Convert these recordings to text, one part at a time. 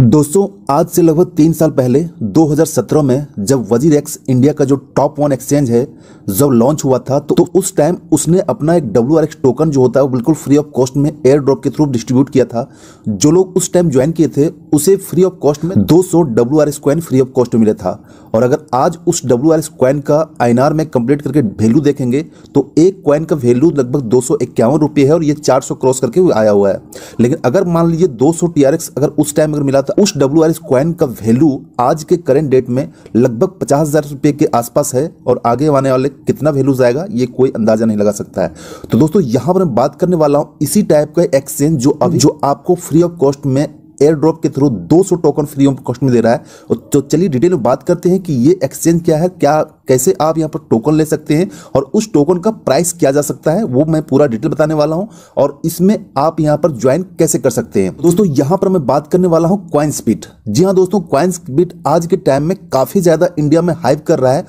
दोस्तों आज से लगभग तीन साल पहले 2017 में जब वजीर एक्स इंडिया का जो टॉप वन एक्सचेंज है जब लॉन्च हुआ था तो, तो उस टाइम उसने अपना एक डब्ल्यू टोकन जो होता है वो बिल्कुल फ्री ऑफ कॉस्ट में एयर ड्रॉप के थ्रू डिस्ट्रीब्यूट किया था जो लोग उस टाइम ज्वाइन किए थे उसे फ्री ऑफ कॉस्ट में दो सौ W R free of cost मिला था और अगर आज उस डब्ल्यू आर का आई में कंप्लीट करके वैल्यू देखेंगे तो एक क्वाइन का वैल्यू लगभग दो सौ है और ये चार क्रॉस करके आया हुआ है लेकिन अगर मान लीजिए दो सौ अगर उस टाइम अगर मिला था उस डब्ल्यू आर कॉइन का वैल्यू आज के करेंट डेट में लगभग पचास हज़ार रुपये के आसपास है और आगे आने वाले कितना वैल्यू जाएगा ये कोई अंदाजा नहीं लगा सकता है तो दोस्तों यहां पर मैं बात करने वाला हूं इसी टाइप का एक्सचेंज जो अभी जो आपको फ्री ऑफ कॉस्ट में एयर ड्रॉप के through 200 token free of cost में दे रहा है और तो चलिए डिटेल में बात करते हैं कि ये एक्सचेंज क्या है क्या कैसे आप यहाँ पर टोकन ले सकते हैं और उस टोकन का प्राइस क्या जा सकता है वो मैं पूरा डिटेल बताने वाला हूँ और इसमें आप यहाँ पर ज्वाइन कैसे कर सकते हैं दोस्तों यहाँ पर मैं बात करने वाला हूँ क्वाइंस बीट जी हाँ दोस्तों क्वाइंस बीट आज के टाइम में काफ़ी ज़्यादा इंडिया में हाइप कर रहा है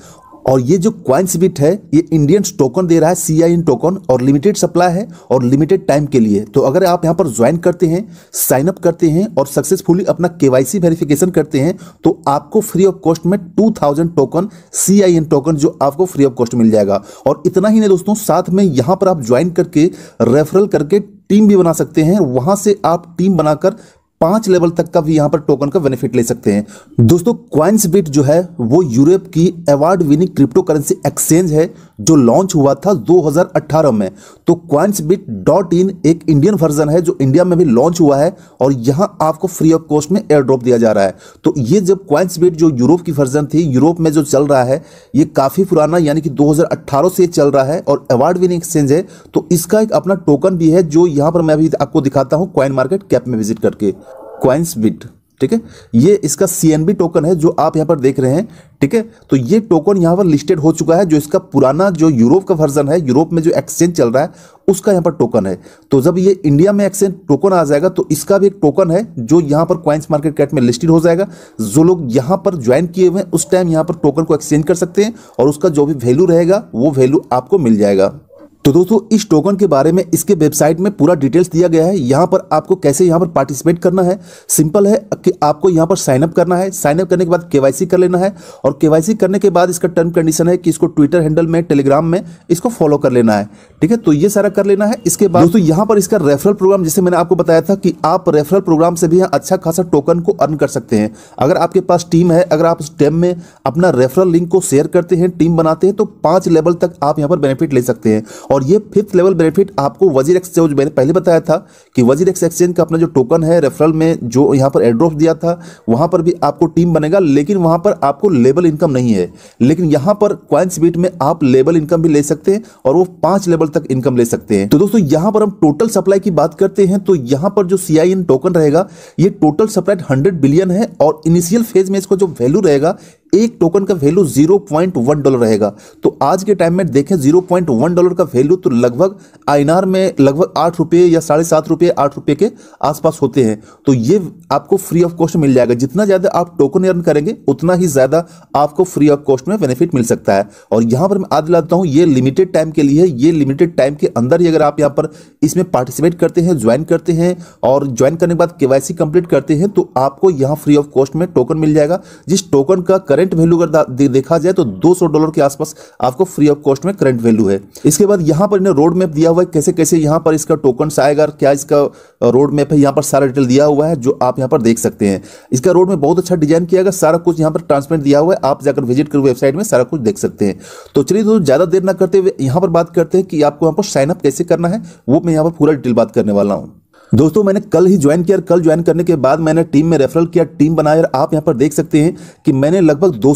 और ये जो क्वाइंस बिट है ये इंडियन टोकन दे रहा है सी आई इन टोकन और लिमिटेड सप्लाई है और लिमिटेड टाइम के लिए तो अगर आप यहाँ पर ज्वाइन करते हैं साइन अप करते हैं और सक्सेसफुली अपना केवाईसी वेरिफिकेशन करते हैं तो आपको फ्री ऑफ कॉस्ट में two thousand token C I N token जो आपको फ्री ऑफ कॉस्ट मिल जाएगा और इतना ही नहीं दोस्तों साथ में यहाँ पर आप ज्वाइन करके रेफरल करके टीम भी बना सकते हैं वहां से आप टीम बनाकर पांच लेवल तक का भी यहां पर टोकन का बेनिफिट ले सकते हैं दोस्तों क्वाइंस बिट जो है वो यूरोप की award winning crypto currency exchange है जो लॉन्च हुआ था 2018 में तो क्वाइंसबिट डॉट इन एक इंडियन वर्जन है जो इंडिया में भी लॉन्च हुआ है और यहां आपको फ्री ऑफ कॉस्ट में एयर ड्रॉप दिया जा रहा है तो ये जब क्वाइंसबिट जो यूरोप की वर्जन थी यूरोप में जो चल रहा है ये काफ़ी पुराना यानी कि 2018 से चल रहा है और अवार्ड विनिंग एक्सचेंज है तो इसका एक अपना टोकन भी है जो यहाँ पर मैं अभी आपको दिखाता हूँ क्वाइन मार्केट कैप में विजिट करके क्वाइंसबिट ठीक है ये इसका सी टोकन है जो आप यहाँ पर देख रहे हैं ठीक है तो ये टोकन यहाँ पर लिस्टेड हो चुका है जो इसका पुराना जो यूरोप का वर्जन है यूरोप में जो एक्सचेंज चल रहा है उसका यहाँ पर टोकन है तो जब ये इंडिया में एक्सचेंज टोकन आ जाएगा तो इसका भी एक टोकन है जो यहाँ पर क्वाइंस मार्केट कैट में लिस्टेड हो जाएगा जो लोग यहाँ पर ज्वाइन किए हुए हैं उस टाइम यहाँ पर टोकन को एक्सचेंज कर सकते हैं और उसका जो भी वैल्यू रहेगा वो वैल्यू आपको मिल जाएगा तो दोस्तों इस टोकन के बारे में इसके वेबसाइट में पूरा डिटेल्स दिया गया है यहाँ पर आपको कैसे यहाँ पर पार्टिसिपेट करना है सिंपल है कि आपको यहाँ पर साइनअप करना है साइनअप करने के बाद केवाईसी कर लेना है और केवाईसी करने के बाद इसका टर्म कंडीशन है कि इसको ट्विटर हैंडल में टेलीग्राम में इसको फॉलो कर लेना है ठीक है तो ये सारा कर लेना है इसके बाद दोस्तों यहाँ पर इसका रेफरल प्रोग्राम जैसे मैंने आपको बताया था कि आप रेफरल प्रोग्राम से भी अच्छा खासा टोकन को अर्न कर सकते हैं अगर आपके पास टीम है अगर आप उस टीम में अपना रेफरल लिंक को शेयर करते हैं टीम बनाते हैं तो पाँच लेवल तक आप यहाँ पर बेनिफिट ले सकते हैं और और ये फिफ्थ लेवल बेनिफिट आपको वजीर एक्सचेंज मैंने पहले बताया था कि वजीर एक्सचेंज का अपना जो टोकन है रेफरल में जो यहाँ पर एड्रॉप दिया था वहाँ पर भी आपको टीम बनेगा लेकिन वहाँ पर आपको लेबल इनकम नहीं है लेकिन यहाँ पर क्वाइंस बीट में आप लेबल इनकम भी ले सकते हैं और वो पाँच लेवल तक इनकम ले सकते हैं तो दोस्तों यहाँ पर हम टोटल सप्लाई की बात करते हैं तो यहाँ पर जो सी टोकन रहेगा ये टोटल सप्लाई हंड्रेड बिलियन है और इनिशियल फेज में इसको जो वैल्यू रहेगा एक टोकन का वैल्यू 0.1 डॉलर रहेगा तो आज के टाइम में देखें 0.1 डॉलर का वैल्यू तो लगभग आईनार में लगभग आठ रुपये या साढ़े सात रुपये आठ रुपये के आसपास होते हैं तो ये आपको फ्री ऑफ कॉस्ट मिल जाएगा जितना ज़्यादा आप टोकन अर्न करेंगे उतना ही ज़्यादा आपको फ्री ऑफ कॉस्ट में बेनिफिट मिल सकता है और यहाँ पर मैं याद लाता हूँ ये लिमिटेड टाइम के लिए ये लिमिटेड टाइम के अंदर ही अगर आप यहाँ पर इसमें पार्टिसिपेट करते हैं ज्वाइन करते हैं और ज्वाइन करने के बाद के कंप्लीट करते हैं तो आपको यहाँ फ्री ऑफ कॉस्ट में टोकन मिल जाएगा जिस टोकन का करंट वैल्यू अगर देखा जाए तो 200 डॉलर के आसपास आपको फ्री ऑफ कॉस्ट में करंट वैल्यू है इसके बाद यहाँ पर इन्हें रोड मैप दिया हुआ है कैसे कैसे यहाँ पर इसका टोकन आएगा क्या इसका रोड मैप है यहाँ पर सारा डिटेल दिया हुआ है जो आप यहाँ पर देख सकते हैं इसका रोड में बहुत अच्छा डिजाइन किया गया सारा कुछ यहाँ पर ट्रांसपेरेंट दिया हुआ है आप जाकर विजिट कर वेबसाइट में सारा कुछ देख सकते हैं तो चलिए दोस्तों ज़्यादा देर ना करते हुए यहाँ पर बात करते हैं कि आपको यहाँ पर साइनअप कैसे करना है वो मैं यहाँ पर पूरा डिटेल बात करने वाला हूँ दोस्तों मैंने कल ही ज्वाइन किया कल ज्वाइन करने के बाद मैंने टीम में रेफरल किया टीम बनाया और आप यहाँ पर देख सकते हैं कि मैंने लगभग दो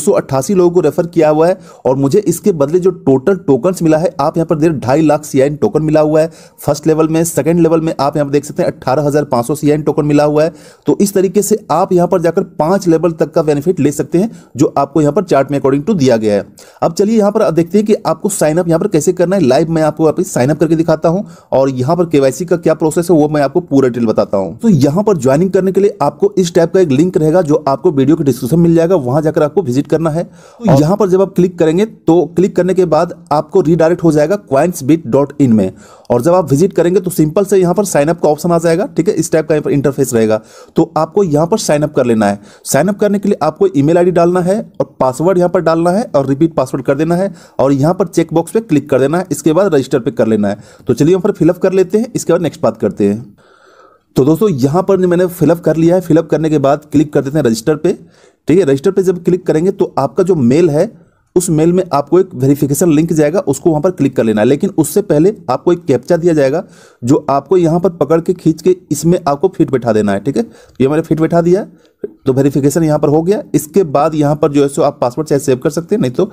लोगों को रेफर किया हुआ है और मुझे इसके बदले जो टोटल टोकन मिला है आप यहाँ पर देख ढाई लाख सी टोकन मिला हुआ है फर्स्ट लेवल में सेकेंड लेवल में आप यहां पर देख सकते हैं अट्ठारह हज़ार टोकन मिला हुआ है तो इस तरीके से आप यहां पर जाकर पांच लेवल तक का बेनिफिट ले सकते हैं जो आपको यहां पर चार्ट में अकॉर्डिंग टू दिया गया है अब चलिए यहां पर देखते हैं कि आपको साइनअप यहां पर कैसे करना है लाइव मैं आपको साइनअप करके दिखाता हूं और यहां पर केवासी का क्या प्रोसेस है वो मैं आपको पूरा डिटेल बताता हूँ तो यहाँ पर ज्वाइनिंग करने के लिए आपको इस टाइप का एक लिंक रहेगा जो आपको वीडियो के डिस्क्रिप्शन मिल जाएगा वहां जाकर आपको विजिट करना है तो यहाँ पर जब आप क्लिक करेंगे तो क्लिक करने के बाद आपको रीडायरेक्ट हो जाएगा क्वाइंस में और जब आप विजिट करेंगे तो सिंपल से यहाँ पर साइनअप का ऑप्शन आ जाएगा ठीक है इस टाइप का इंटरफेस रहेगा तो आपको यहाँ पर साइनअप कर लेना है साइनअप करने के लिए आपको ई मेल डालना है और पासवर्ड यहाँ पर डालना है और रिपीट पासवर्ड कर देना है और यहाँ पर चेकबॉक्स पे क्लिक कर देना है इसके बाद रजिस्टर पे कर लेना है तो चलिए यहाँ पर फिलअप कर लेते हैं इसके बाद नेक्स्ट बात करते हैं तो दोस्तों यहाँ पर मैंने फिलअप कर लिया है फिलअप करने के बाद क्लिक कर देते हैं रजिस्टर पे ठीक है रजिस्टर पे जब क्लिक करेंगे तो आपका जो मेल है उस मेल में आपको एक वेरिफिकेशन लिंक जाएगा उसको वहाँ पर क्लिक कर लेना है लेकिन उससे पहले आपको एक कैप्चा दिया जाएगा जो आपको यहाँ पर पकड़ के खींच के इसमें आपको फिट बैठा देना है ठीक है ये मैंने फिट बैठा दिया तो वेरिफिकेशन यहां पर हो गया इसके बाद यहां पर जो है सो आप पासवर्ड चाहे सेव कर सकते हैं नहीं तो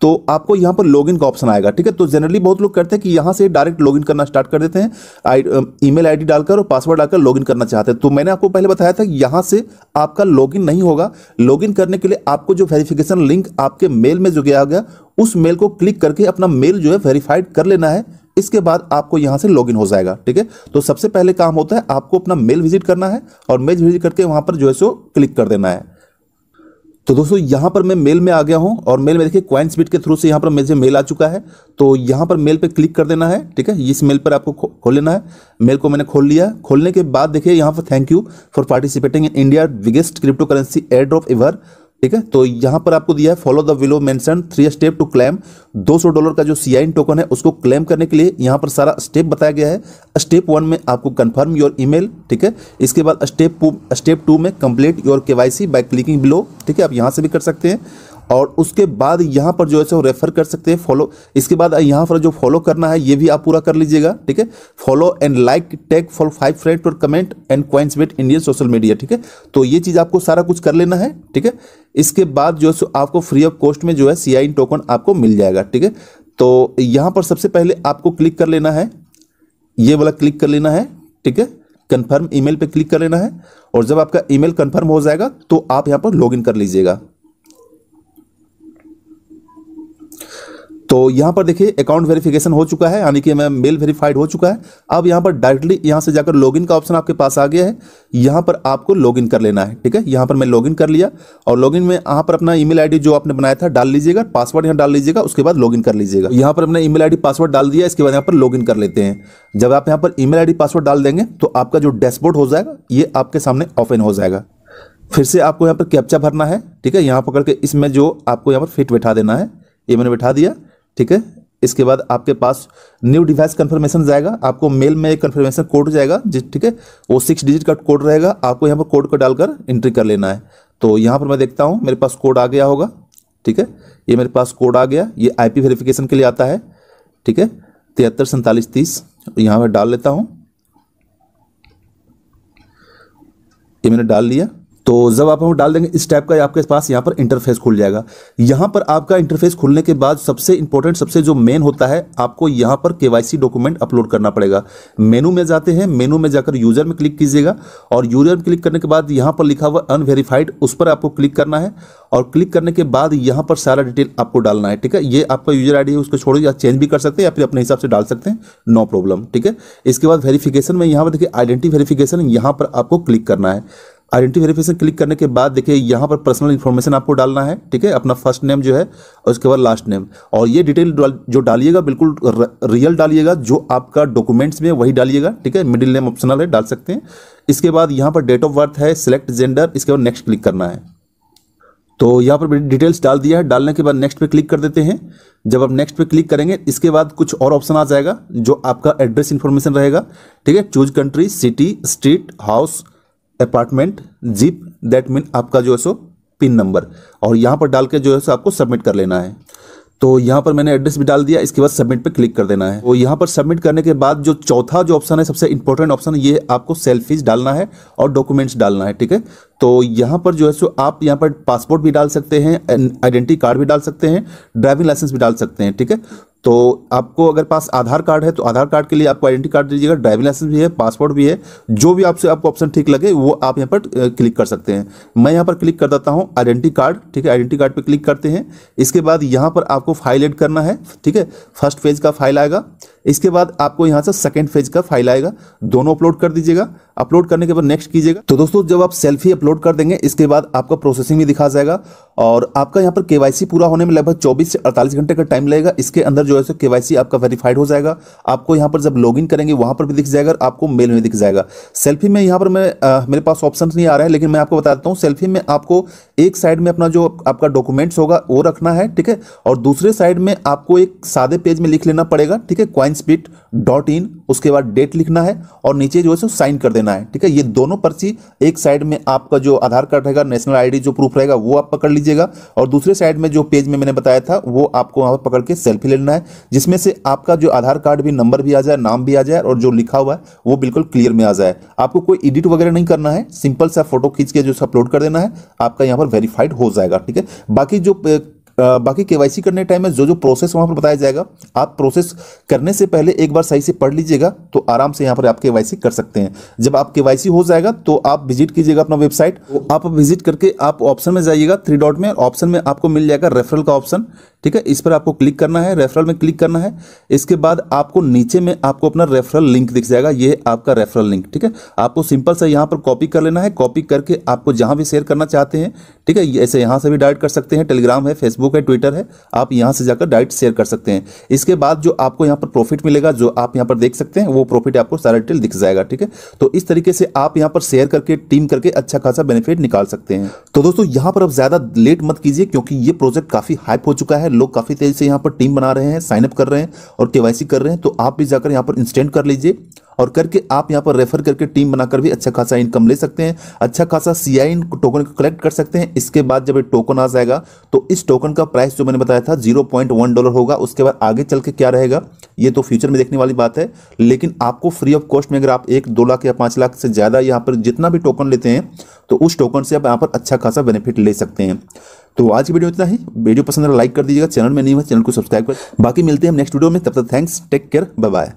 तो आपको यहां पर लॉगिन का ऑप्शन आएगा ठीक है तो जनरली बहुत लोग करते हैं कि यहां से डायरेक्ट लॉगिन करना स्टार्ट कर देते हैं आई मेल आई डालकर और पासवर्ड डालकर लॉगिन करना चाहते हैं तो मैंने आपको पहले बताया था यहां से आपका लॉग नहीं होगा लॉग करने के लिए आपको जो वेरिफिकेशन लिंक आपके मेल में जो गया गया उस मेल को क्लिक करके अपना मेल जो है वेरीफाइड कर लेना है इसके बाद आपको यहां से लॉगिन हो जाएगा ठीक है तो सबसे पहले काम होता है आपको अपना मेल विजिट करना है और मेल विजिट करके वहां पर जो है सो क्लिक कर देना है तो दोस्तों यहां पर मैं मेल में आ गया हूं और मेल में देखिए क्वाइंस बिट के थ्रू से यहां पर मुझे मेल आ चुका है तो यहां पर मेल पे क्लिक कर देना है ठीक है इस मेल पर आपको खो, खोल लेना है मेल को मैंने खोल लिया खोलने के बाद देखिए यहां पर thank you for participating in India biggest crypto currency air drop ever ठीक है तो यहां पर आपको दिया है follow the below mentioned three step to claim 200 dollar का जो सीआईएन टोकन है उसको क्लेम करने के लिए यहां पर सारा स्टेप बताया गया है स्टेप वन में आपको कंफर्म योर ईमेल ठीक है इसके बाद स्टेप स्टेप टू में complete your KYC by clicking below ठीक है आप यहां से भी कर सकते हैं और उसके बाद यहाँ पर जो है सो रेफर कर सकते हैं फॉलो इसके बाद यहाँ पर जो फॉलो करना है ये भी आप पूरा कर लीजिएगा ठीक है follow and like tag for five friend और comment and coins wait Indian social media ठीक है तो ये चीज़ आपको सारा कुछ कर लेना है ठीक है इसके बाद जो है आपको फ्री ऑफ कॉस्ट में जो है सी टोकन आपको मिल जाएगा ठीक है तो यहाँ पर सबसे पहले आपको क्लिक कर लेना है ये वाला क्लिक कर लेना है ठीक है कंफर्म ईमेल पे क्लिक कर लेना है और जब आपका ईमेल कंफर्म हो जाएगा तो आप यहाँ पर लॉगिन कर लीजिएगा तो यहां पर देखिए अकाउंट वेरिफिकेशन हो चुका है यानी कि मैं मेल वेरीफाइड हो चुका है अब यहां पर डायरेक्टली यहां से जाकर लॉगिन का ऑप्शन आपके पास आ गया है यहां पर आपको लॉगिन कर लेना है ठीक है यहां पर मैं लॉगिन कर लिया और लॉगिन में यहां पर अपना ईमेल आईडी जो आपने बनाया था डाल लीजिएगा पासवर्ड यहां डाल लीजिएगा उसके बाद लॉग कर लीजिएगा यहां पर अपना ईमेल आईडी पासवर्ड डाल दिया इसके बाद यहां पर लॉग कर लेते हैं जब आप यहां पर ई मेल पासवर्ड डाल देंगे तो आपका जो डैशबोर्ड हो जाएगा ये आपके सामने ओपन हो जाएगा फिर से आपको यहां पर कैप्चा भरना है ठीक है यहां पकड़ के इसमें जो आपको यहां पर फिट बैठा देना है ये मैंने बैठा दिया ठीक है इसके बाद आपके पास न्यू डिवाइस कंफर्मेशन जाएगा आपको मेल में एक कंफर्मेशन कोड जाएगा जिस ठीक है वो सिक्स डिजिट का कोड रहेगा आपको यहाँ पर कोड को डालकर एंट्री कर लेना है तो यहाँ पर मैं देखता हूँ मेरे पास कोड आ गया होगा ठीक है ये मेरे पास कोड आ गया ये आईपी वेरिफिकेशन के लिए आता है ठीक है तिहत्तर सैंतालीस तीस यहाँ पर डाल लेता हूँ ये मैंने डाल लिया तो जब आप हम डाल देंगे इस टाइप का आपके पास यहाँ पर इंटरफेस खुल जाएगा यहाँ पर आपका इंटरफेस खुलने के बाद सबसे इंपॉर्टेंट सबसे जो मेन होता है आपको यहाँ पर के डॉक्यूमेंट अपलोड करना पड़ेगा मेनू में जाते हैं मेनू में जाकर यूजर में क्लिक कीजिएगा और यूजर में क्लिक करने के बाद यहाँ पर लिखा हुआ अनवेरीफाइड उस पर आपको क्लिक करना है और क्लिक करने के बाद यहाँ पर सारा डिटेल आपको डालना है ठीक है ये आपका यूजर आई है उसको छोड़ो या चेंज भी कर सकते हैं या फिर अपने हिसाब से डाल सकते हैं नो प्रॉब्लम ठीक है इसके बाद वेरीफिकेशन में यहाँ पर देखिए आइडेंटिटी वेरिफिकेशन यहाँ पर आपको क्लिक करना है आइडेंटिटी वेरिफिकेशन क्लिक करने के बाद देखिए यहाँ पर पर्सनल इन्फॉर्मेशन आपको डालना है ठीक है अपना फर्स्ट नेम जो है और उसके बाद लास्ट नेम और ये डिटेल जो डालिएगा बिल्कुल रियल डालिएगा जो आपका डॉक्यूमेंट्स में वही डालिएगा ठीक है मिडिल नेम ऑप्शनल है डाल सकते हैं इसके बाद यहाँ पर डेट ऑफ बर्थ है सिलेक्ट जेंडर इसके बाद नेक्स्ट क्लिक करना है तो यहाँ पर डिटेल्स डाल दिया है डालने के बाद नेक्स्ट पे क्लिक कर देते हैं जब आप नेक्स्ट पे क्लिक करेंगे इसके बाद कुछ और ऑप्शन आ जाएगा जो आपका एड्रेस इन्फॉर्मेशन रहेगा ठीक है choose country city street house apartment zip that mean आपका जो है सो पिन नंबर और यहाँ पर डाल के जो है सो आपको सबमिट कर लेना है तो यहाँ पर मैंने एड्रेस भी डाल दिया इसके बाद सबमिट पे क्लिक कर देना है और तो यहाँ पर सबमिट करने के बाद जो चौथा जो ऑप्शन है सबसे इंपॉर्टेंट ऑप्शन ये आपको सेल्फीज डालना है और डॉक्यूमेंट्स डालना है ठीक है तो यहाँ पर जो है सो आप यहाँ पर पासपोर्ट भी डाल सकते हैं आइडेंटिटी कार्ड भी डाल सकते हैं ड्राइविंग लाइसेंस भी डाल सकते हैं ठीक है तो आपको अगर पास आधार कार्ड है तो आधार कार्ड के लिए आपको आइडेंटी कार्ड दीजिएगा ड्राइविंग लाइसेंस भी है पासपोर्ट भी है जो भी आपसे आपको ऑप्शन ठीक लगे वो आप यहाँ पर क्लिक कर सकते हैं मैं यहाँ पर क्लिक कर देता हूँ आइडेंटी कार्ड ठीक है आइडेंटी कार्ड पर क्लिक करते हैं इसके बाद यहाँ पर आपको फाइल एड करना है ठीक है फर्स्ट फेज का फाइल आएगा इसके बाद आपको यहाँ से सेकेंड फेज का फाइल आएगा दोनों अपलोड कर दीजिएगा अपलोड करने के बाद नेक्स्ट कीजिएगा तो दोस्तों जब आप सेल्फी अपलोड कर देंगे इसके बाद आपका प्रोसेसिंग भी दिखा जाएगा और आपका यहाँ पर के पूरा होने में लगभग 24 से 48 घंटे का टाइम लगेगा इसके अंदर जो है सो के आपका वेरीफाइड हो जाएगा आपको यहाँ पर जब लॉगिन करेंगे वहाँ पर भी दिख जाएगा आपको मेल में दिख जाएगा सेल्फी में यहाँ पर मैं आ, मेरे पास ऑप्शन नहीं आ रहा है लेकिन मैं आपको बता देता हूँ सेल्फी में आपको एक साइड में अपना जो आपका डॉक्यूमेंट्स होगा वो रखना है ठीक है और दूसरे साइड में आपको एक सादे पेज में लिख लेना पड़ेगा ठीक है क्वाइन डॉट इन उसके बाद डेट लिखना है और नीचे जो है सो साइन कर देना है ठीक है ये दोनों पर्ची एक साइड में आपका जो आधार कार्ड रहेगा नेशनल आईडी जो प्रूफ रहेगा वो आप पकड़ लीजिएगा और दूसरे साइड में जो पेज में मैंने बताया था वो आपको वहाँ पर पकड़ के सेल्फी लेना है जिसमें से आपका जो आधार कार्ड भी नंबर भी आ जाए नाम भी आ जाए और जो लिखा हुआ है वो बिल्कुल क्लियर में आ जाए आपको कोई एडिट वगैरह नहीं करना है सिंपल सा फोटो खींच के जो अपलोड कर देना है आपका यहाँ पर वेरीफाइड हो जाएगा ठीक है बाकी जो बाकी केवाईसी करने टाइम में जो जो प्रोसेस वहां पर बताया जाएगा आप प्रोसेस करने से पहले एक बार सही से पढ़ लीजिएगा तो आराम से यहां पर आप केवाईसी कर सकते हैं जब आप केवाईसी हो जाएगा तो आप विजिट कीजिएगा अपना वेबसाइट आप विजिट करके आप ऑप्शन में जाइएगा थ्री डॉट में ऑप्शन में आपको मिल जाएगा रेफरल का ऑप्शन ठीक है इस पर आपको क्लिक करना है रेफरल में क्लिक करना है इसके बाद आपको नीचे में आपको अपना रेफरल लिंक दिख जाएगा ये आपका रेफरल लिंक ठीक है आपको सिंपल सा यहाँ पर कॉपी कर लेना है कॉपी करके आपको जहां भी शेयर करना चाहते हैं ठीक है ऐसे यहाँ से भी डायरेक्ट कर सकते हैं टेलीग्राम है फेसबुक फेसबुक है ट्विटर है आप यहाँ से जाकर डायरेक्ट शेयर कर सकते हैं इसके बाद जो आपको यहाँ पर प्रॉफिट मिलेगा जो आप यहाँ पर देख सकते हैं वो प्रॉफिट आपको सारा डिटेल दिख जाएगा ठीक है तो इस तरीके से आप यहाँ पर शेयर करके टीम करके अच्छा खासा बेनिफिट निकाल सकते हैं तो दोस्तों यहाँ पर अब ज्यादा लेट मत कीजिए क्योंकि ये प्रोजेक्ट काफी हाइप हो चुका है लोग काफी तेजी से यहाँ पर टीम बना रहे हैं साइनअप कर रहे हैं और केवाईसी कर रहे हैं तो आप भी जाकर यहाँ पर इंस्टेंट कर लीजिए और करके आप यहाँ पर रेफर करके टीम बनाकर भी अच्छा खासा इनकम ले सकते हैं अच्छा खासा सी आई टोकन कलेक्ट कर सकते हैं इसके बाद जब ये टोकन आ जाएगा तो इस टोकन का प्राइस जो मैंने बताया था जीरो पॉइंट वन डॉलर होगा उसके बाद आगे चल के क्या रहेगा ये तो फ्यूचर में देखने वाली बात है लेकिन आपको फ्री ऑफ कॉस्ट में अगर आप एक दो लाख या पाँच लाख से ज़्यादा यहाँ पर जितना भी टोकन लेते हैं तो उस टोकन से आप यहाँ पर अच्छा खासा बेनिफिट ले सकते हैं तो आज की वीडियो इतना ही वीडियो पसंद है लाइक तो कर दीजिएगा चैनल में नहीं हुआ चैनल को सब्सक्राइब कर बाकी मिलते हैं नेक्स्ट वीडियो में तब तक thanks take care bye bye